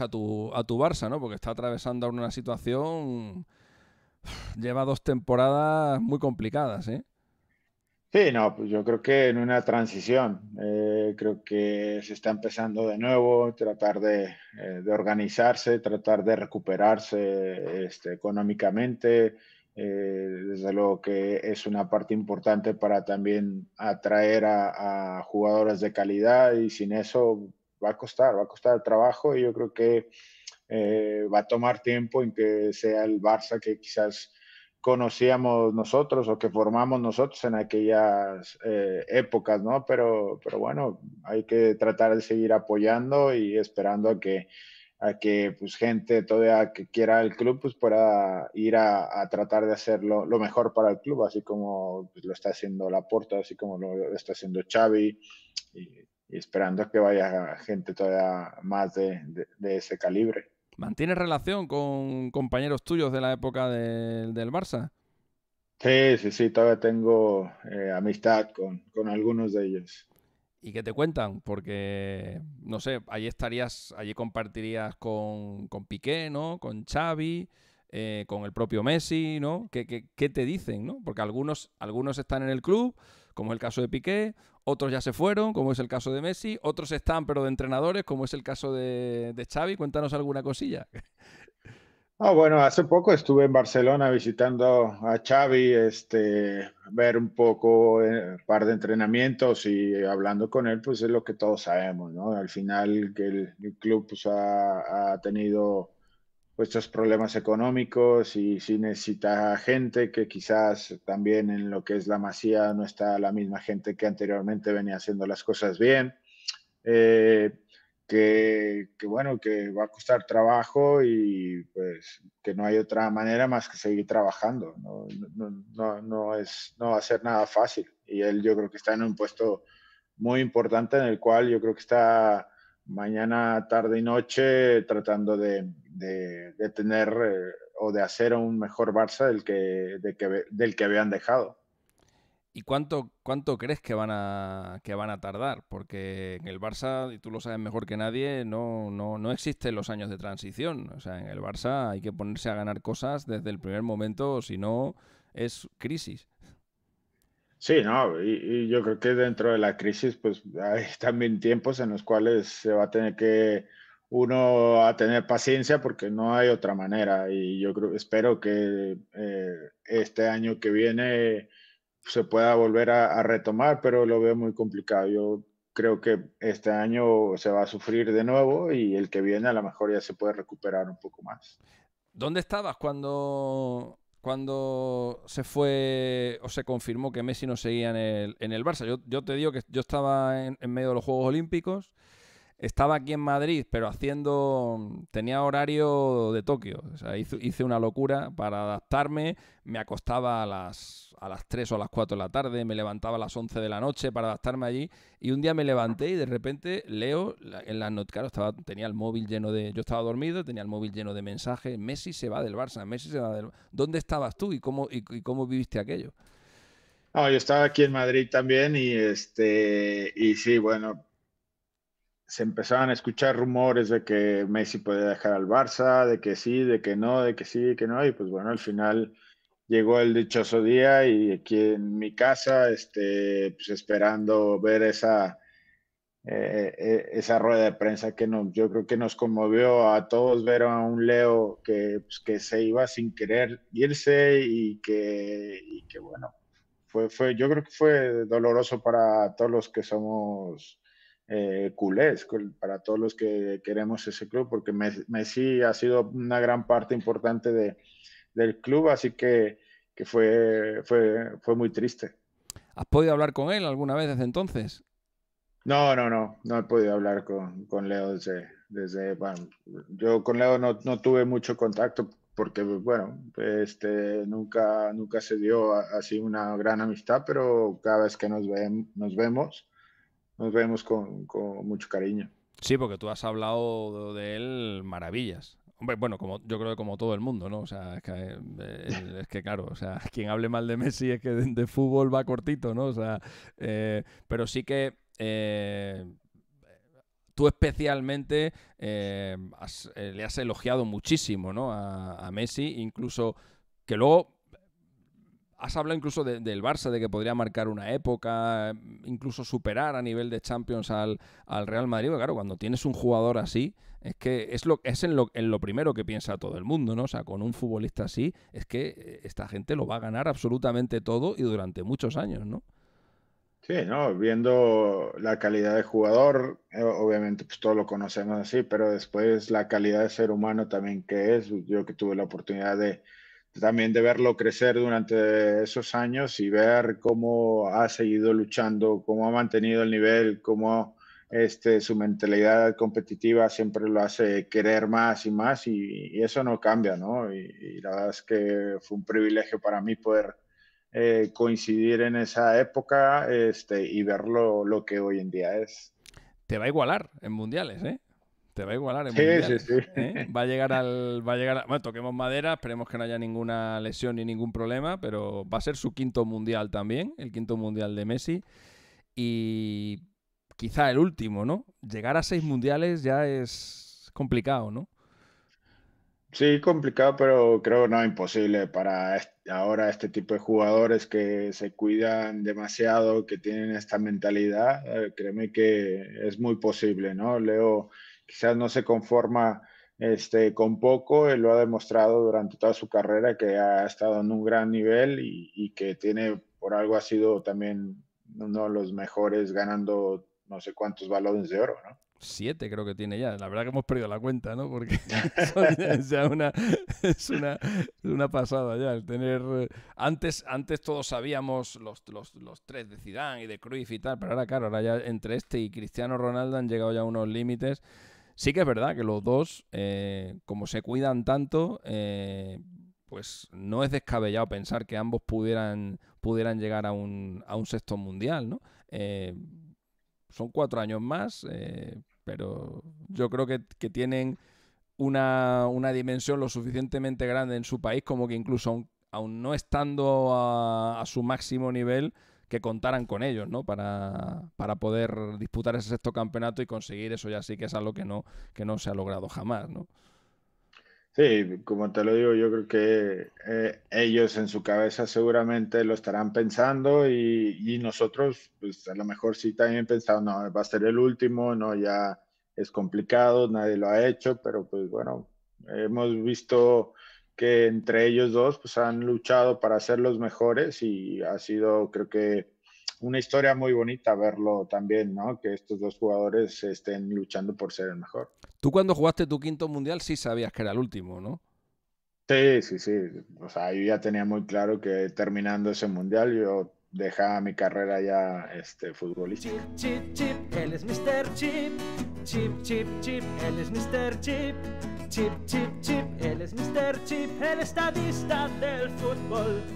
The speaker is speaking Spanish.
a tu, Barça, ¿no? Porque está atravesando una situación. Lleva dos temporadas muy complicadas, ¿eh? Sí, no, pues yo creo que en una transición, eh, creo que se está empezando de nuevo, tratar de, eh, de organizarse, tratar de recuperarse este, económicamente. Eh, desde luego que es una parte importante para también atraer a, jugadores de calidad y sin eso va a costar, va a costar trabajo y yo creo que eh, va a tomar tiempo en que sea el Barça que quizás conocíamos nosotros o que formamos nosotros en aquellas eh, épocas, ¿no? Pero, pero bueno, hay que tratar de seguir apoyando y esperando a que, que pues, gente todavía que quiera el club pues, pueda ir a, tratar de hacerlo lo mejor para el club, así como pues, lo está haciendo Laporta, así como lo está haciendo Xavi, y esperando que vaya gente todavía más de, ese calibre. ¿Mantienes relación con compañeros tuyos de la época del Barça? Sí, sí, sí, todavía tengo eh, amistad con, algunos de ellos. ¿Y qué te cuentan? Porque, no sé, allí estarías, allí compartirías con, con Piqué, ¿no? Con Xavi, eh, con el propio Messi, ¿no? ¿Qué, ¿Qué, qué, te dicen, no? Porque algunos, algunos están en el club, como es el caso de Piqué, otros ya se fueron, como es el caso de Messi, otros están pero de entrenadores, como es el caso de, de Xavi. Cuéntanos alguna cosilla. Ah, bueno, hace poco estuve en Barcelona visitando a Xavi, este, ver un poco, un eh, par de entrenamientos y hablando con él, pues es lo que todos sabemos, ¿no? Al final que el, club pues, ha tenido pues, estos problemas económicos y si necesita gente que quizás también en lo que es la masía no está la misma gente que anteriormente venía haciendo las cosas bien. Eh, que, bueno, que va a costar trabajo y pues que no hay otra manera más que seguir trabajando. no, no, no, es, no va a ser nada fácil. Y él yo creo que está en un puesto muy importante en el cual yo creo que está mañana, tarde y noche tratando de, de, tener eh, o de hacer un mejor Barça del que, del que habían dejado. ¿Y cuánto, cuánto crees que van, a, que van a tardar? Porque en el Barça, y tú lo sabes mejor que nadie, no, no, existen los años de transición. O sea, en el Barça hay que ponerse a ganar cosas desde el primer momento, si no, es crisis. Sí, no, y, y, yo creo que dentro de la crisis, pues hay también tiempos en los cuales se va a tener que uno a tener paciencia porque no hay otra manera. Y yo creo, espero que eh, este año que viene se pueda volver a, retomar, pero lo veo muy complicado. Yo creo que este año se va a sufrir de nuevo y el que viene a lo mejor ya se puede recuperar un poco más. ¿Dónde estabas cuando, cuando se fue o se confirmó que Messi no seguía en el, en el Barça? Yo, yo te digo que yo estaba en medio de los Juegos Olímpicos estaba aquí en Madrid, pero haciendo. tenía horario de Tokio. O sea, hice, una locura para adaptarme. Me acostaba a las, a las 3 o a las 4 de la tarde, me levantaba a las 11 de la noche para adaptarme allí. Y un día me levanté y de repente leo en las noticias. estaba, tenía el móvil lleno de. Yo estaba dormido, tenía el móvil lleno de mensajes. Messi se va del Barça, Messi se va del. ¿Dónde estabas tú y cómo, cómo viviste aquello? No, yo estaba aquí en Madrid también y este y sí, bueno, se empezaban a escuchar rumores de que Messi podía dejar al Barça, de que sí, de que no, de que sí, de que no, y pues bueno, al final llegó el dichoso día y aquí en mi casa, este, pues esperando ver esa, eh, eh, esa rueda de prensa que nos, yo creo que nos conmovió a todos ver a un Leo que, pues, se iba sin querer irse y que, bueno, fue, fue, yo creo que fue doloroso para todos los que somos eh, culés para todos los que queremos ese club, porque Messi ha sido una gran parte importante de, del club, así que, que fue, fue, fue muy triste. ¿Has podido hablar con él alguna vez desde entonces? No, no, no, no he podido hablar con, con Leo desde, desde yo con Leo no, no, tuve mucho contacto porque, bueno, este, nunca, nunca se dio así una gran amistad, pero cada vez que nos, ve nos vemos, nos vemos con, mucho cariño. Sí, porque tú has hablado de él maravillas. Hombre, bueno, como yo creo que como todo el mundo, ¿no? O sea, es que, eh, claro, o sea, quien hable mal de Messi es que de, fútbol va cortito, ¿no? O sea, eh, pero sí que eh, tú especialmente le has elogiado muchísimo, ¿no? a Messi, incluso que luego Has hablado incluso del Barça, de que podría marcar una época, mm, incluso superar a nivel de Champions al, al Real Madrid. claro, cuando tienes un jugador así, es que es, lo, es en, lo, primero que piensa todo el mundo, ¿no? O sea, con un futbolista así, es que eh, esta gente lo va a ganar absolutamente todo y durante muchos años, ¿no? Sí, ¿no? Viendo la calidad de jugador, eh, obviamente pues todos lo conocemos así, pero después la calidad de ser humano también que es, yo que tuve la oportunidad de, también de verlo crecer durante esos años y ver cómo ha seguido luchando, cómo ha mantenido el nivel, cómo este, su mentalidad competitiva siempre lo hace querer más y más y, eso no cambia, ¿no? Y, la verdad es que fue un privilegio para mí poder eh, coincidir en esa época este, y verlo lo que hoy en día es. Te va a igualar en mundiales, ¿eh? te va a igualar. sí, sí, sí. ¿eh? Va a llegar al. Va a llegar bueno, toquemos madera, esperemos que no haya ninguna lesión ni ningún problema, pero va a ser su quinto mundial también, el quinto mundial de Messi. Y quizá el último, ¿no? Llegar a seis mundiales ya es complicado, ¿no? Sí, complicado, pero creo que no imposible para ahora este tipo de jugadores que se cuidan demasiado, que tienen esta mentalidad. Eh, créeme que es muy posible, ¿no? Leo quizás no se conforma este, con poco, él lo ha demostrado durante toda su carrera que ha estado en un gran nivel y, que tiene, por algo ha sido también uno de los mejores ganando no sé cuántos balones de oro, ¿no? siete creo que tiene ya. La verdad que hemos perdido la cuenta, ¿no? Porque es, una, es una, pasada ya el tener... Antes, antes todos sabíamos los, tres de Zidane y de Cruyff y tal, pero ahora claro, ahora ya entre este y Cristiano Ronaldo han llegado ya unos límites Sí que es verdad que los dos, eh, como se cuidan tanto, eh, pues no es descabellado pensar que ambos pudieran, pudieran llegar a un, a un sexto mundial, eh, son cuatro años más, pero yo creo que, que tienen una, una, dimensión lo suficientemente grande en su país como que incluso aún no estando a su máximo nivel, que contaran con ellos, ¿no? Para, para poder disputar ese sexto campeonato y conseguir eso ya sí que es algo que no, que no se ha logrado jamás, ¿no? Sí, como te lo digo, yo creo que eh, ellos en su cabeza seguramente lo estarán pensando y, y, nosotros, pues a lo mejor sí también pensamos, no, va a ser el último, no, ya es complicado, nadie lo ha hecho, pero pues bueno, hemos visto que entre ellos dos pues, han luchado para ser los mejores y ha sido, creo que, una historia muy bonita verlo también, ¿no? Que estos dos jugadores estén luchando por ser el mejor. Tú cuando jugaste tu quinto mundial sí sabías que era el último, ¿no? Sí, sí, sí. O sea, yo ya tenía muy claro que terminando ese mundial yo dejaba mi carrera ya este, futbolística. Chip, chip, chip, él es Mr. Chip. Chip, chip, chip, él es Mr. Chip. tip, tip, tip. Alles min tip, alle statister del fodbold.